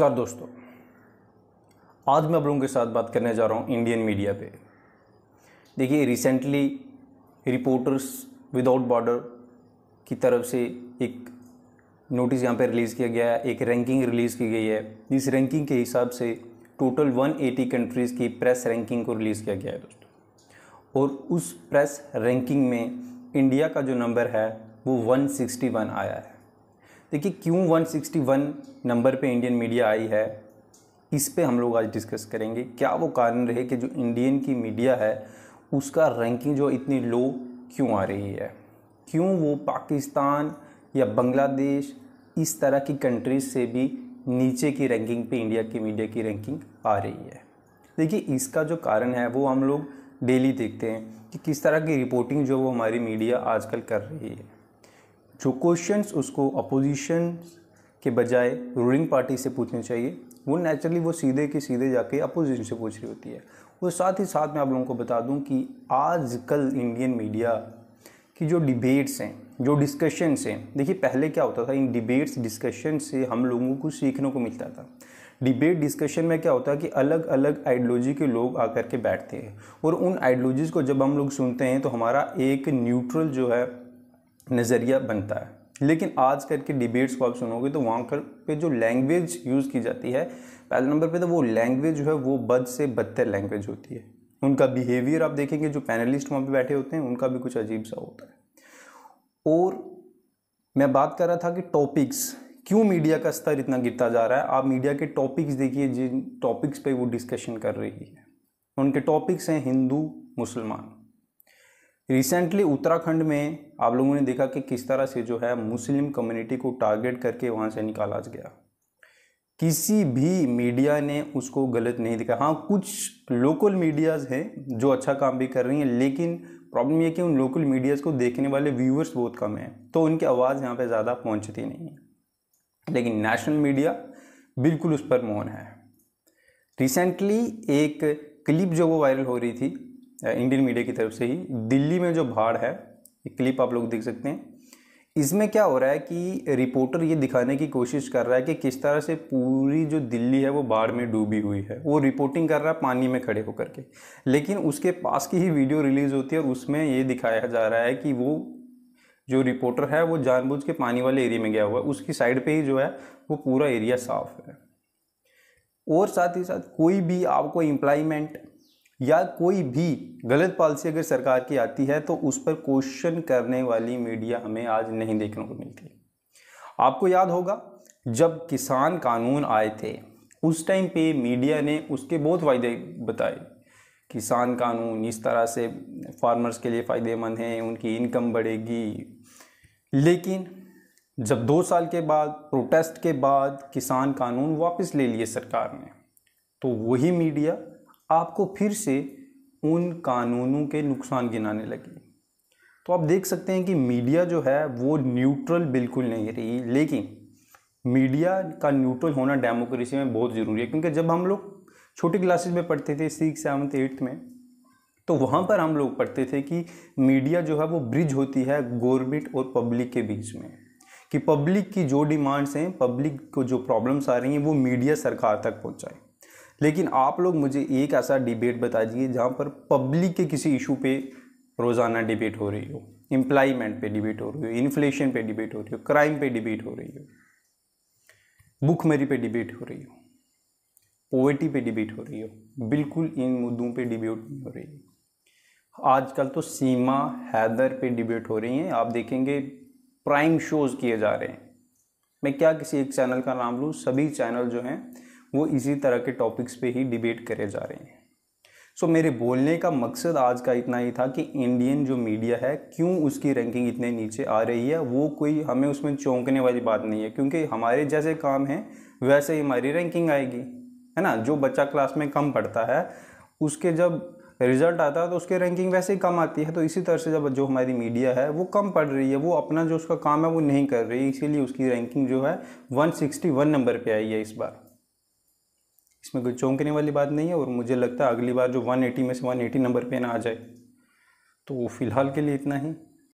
नमस्कार दोस्तों आज मैं आप लोगों के साथ बात करने जा रहा हूँ इंडियन मीडिया पे देखिए रिसेंटली रिपोर्टर्स विदाउट बॉर्डर की तरफ से एक नोटिस यहाँ पे रिलीज़ किया गया है एक रैंकिंग रिलीज़ की गई है जिस रैंकिंग के हिसाब से टोटल 180 कंट्रीज़ की प्रेस रैंकिंग को रिलीज़ किया गया है दोस्तों और उस प्रेस रैंकिंग में इंडिया का जो नंबर है वो 161 आया है देखिए क्यों 161 नंबर पे इंडियन मीडिया आई है इस पे हम लोग आज डिस्कस करेंगे क्या वो कारण रहे कि जो इंडियन की मीडिया है उसका रैंकिंग जो इतनी लो क्यों आ रही है क्यों वो पाकिस्तान या बांग्लादेश इस तरह की कंट्रीज से भी नीचे की रैंकिंग पे इंडिया की मीडिया की रैंकिंग आ रही है देखिए इसका जो कारण है वो हम लोग डेली देखते हैं कि किस तरह की रिपोर्टिंग जो वो हमारी मीडिया आजकल कर रही है जो क्वेश्चंस उसको अपोजिशन के बजाय रूलिंग पार्टी से पूछने चाहिए वो नेचुरली वो सीधे के सीधे जाके अपोजिशन से पूछ रही होती है और साथ ही साथ मैं आप लोगों को बता दूं कि आजकल इंडियन मीडिया की जो डिबेट्स हैं जो डिस्कशंस हैं देखिए पहले क्या होता था इन डिबेट्स डिस्कशन से हम लोगों को सीखने को मिलता था डिबेट डिस्कशन में क्या होता है कि अलग अलग आइडियोलॉजी के लोग आकर के बैठते हैं और उन आइडियोलॉजीज़ को जब हम लोग सुनते हैं तो हमारा एक न्यूट्रल जो है नज़रिया बनता है लेकिन आज कल के डिबेट्स को आप सुनोगे तो वहाँ कर पे जो लैंग्वेज यूज़ की जाती है पहले नंबर पे तो वो लैंग्वेज जो है वो बद से बदतर लैंग्वेज होती है उनका बिहेवियर आप देखेंगे जो पैनलिस्ट वहाँ पे बैठे होते हैं उनका भी कुछ अजीब सा होता है और मैं बात कर रहा था कि टॉपिक्स क्यों मीडिया का स्तर इतना गिरता जा रहा है आप मीडिया के टॉपिक्स देखिए जिन टॉपिक्स पर वो डिस्कशन कर रही है उनके टॉपिक्स हैं हिंदू मुसलमान रिसेंटली उत्तराखंड में आप लोगों ने देखा कि किस तरह से जो है मुस्लिम कम्युनिटी को टारगेट करके वहाँ से निकाला गया किसी भी मीडिया ने उसको गलत नहीं दिखा हाँ कुछ लोकल मीडियाज़ हैं जो अच्छा काम भी कर रही हैं लेकिन प्रॉब्लम यह कि उन लोकल मीडियाज़ को देखने वाले व्यूअर्स बहुत कम हैं तो उनकी आवाज़ यहाँ पे ज़्यादा पहुँचती नहीं है लेकिन नेशनल मीडिया बिल्कुल उस पर मौन है रिसेंटली एक क्लिप जो वो वायरल हो रही थी इंडियन मीडिया की तरफ से ही दिल्ली में जो भाड़ है एक क्लिप आप लोग देख सकते हैं इसमें क्या हो रहा है कि रिपोर्टर ये दिखाने की कोशिश कर रहा है कि किस तरह से पूरी जो दिल्ली है वो बाढ़ में डूबी हुई है वो रिपोर्टिंग कर रहा है पानी में खड़े होकर के लेकिन उसके पास की ही वीडियो रिलीज़ होती है और उसमें ये दिखाया जा रहा है कि वो जो रिपोर्टर है वो जानबूझ के पानी वाले एरिया में गया हुआ है उसकी साइड पर ही जो है वो पूरा एरिया साफ है और साथ ही साथ कोई भी आपको इम्प्लाईमेंट या कोई भी गलत पॉलिसी अगर सरकार की आती है तो उस पर क्वेश्चन करने वाली मीडिया हमें आज नहीं देखने को मिलती आपको याद होगा जब किसान कानून आए थे उस टाइम पे मीडिया ने उसके बहुत फ़ायदे बताए किसान कानून इस तरह से फार्मर्स के लिए फ़ायदेमंद हैं उनकी इनकम बढ़ेगी लेकिन जब दो साल के बाद प्रोटेस्ट के बाद किसान कानून वापस ले लिए सरकार ने तो वही मीडिया आपको फिर से उन कानूनों के नुकसान गिनाने लगी तो आप देख सकते हैं कि मीडिया जो है वो न्यूट्रल बिल्कुल नहीं रही लेकिन मीडिया का न्यूट्रल होना डेमोक्रेसी में बहुत ज़रूरी है क्योंकि जब हम लोग छोटी क्लासेस में पढ़ते थे सिक्स सेवन्थ एट्थ में तो वहाँ पर हम लोग पढ़ते थे कि मीडिया जो है वो ब्रिज होती है गवर्नमेंट और पब्लिक के बीच में कि पब्लिक की जो डिमांड्स हैं पब्लिक को जो प्रॉब्लम्स आ रही हैं वो मीडिया सरकार तक पहुँचाए लेकिन आप लोग मुझे एक ऐसा डिबेट बता दीजिए जहाँ पर पब्लिक के किसी इशू पे रोज़ाना डिबेट हो रही हो एम्प्लॉयमेंट पे डिबेट हो रही हो इन्फ्लेशन पे डिबेट हो रही हो क्राइम पे डिबेट हो रही हो मेरी पे डिबेट हो रही हो पोवर्टी पे डिबेट हो रही हो बिल्कुल इन मुद्दों पे डिबेट नहीं हो रही हो आजकल तो सीमा हैदर पे डिबेट हो रही हैं आप देखेंगे प्राइम शोज़ किए जा रहे हैं मैं क्या किसी एक चैनल का नाम लूँ सभी चैनल जो हैं वो इसी तरह के टॉपिक्स पे ही डिबेट करे जा रहे हैं सो so, मेरे बोलने का मकसद आज का इतना ही था कि इंडियन जो मीडिया है क्यों उसकी रैंकिंग इतने नीचे आ रही है वो कोई हमें उसमें चौंकने वाली बात नहीं है क्योंकि हमारे जैसे काम हैं वैसे ही हमारी रैंकिंग आएगी है ना जो बच्चा क्लास में कम पढ़ता है उसके जब रिजल्ट आता है तो उसकी रैंकिंग वैसे ही कम आती है तो इसी तरह से जब जो हमारी मीडिया है वो कम पढ़ रही है वो अपना जो उसका काम है वो नहीं कर रही इसीलिए उसकी रैंकिंग जो है 161 नंबर पे आई है इस बार इसमें कोई चौंकने वाली बात नहीं है और मुझे लगता है अगली बार जो 180 में से 180 नंबर पे ना आ जाए तो फिलहाल के लिए इतना ही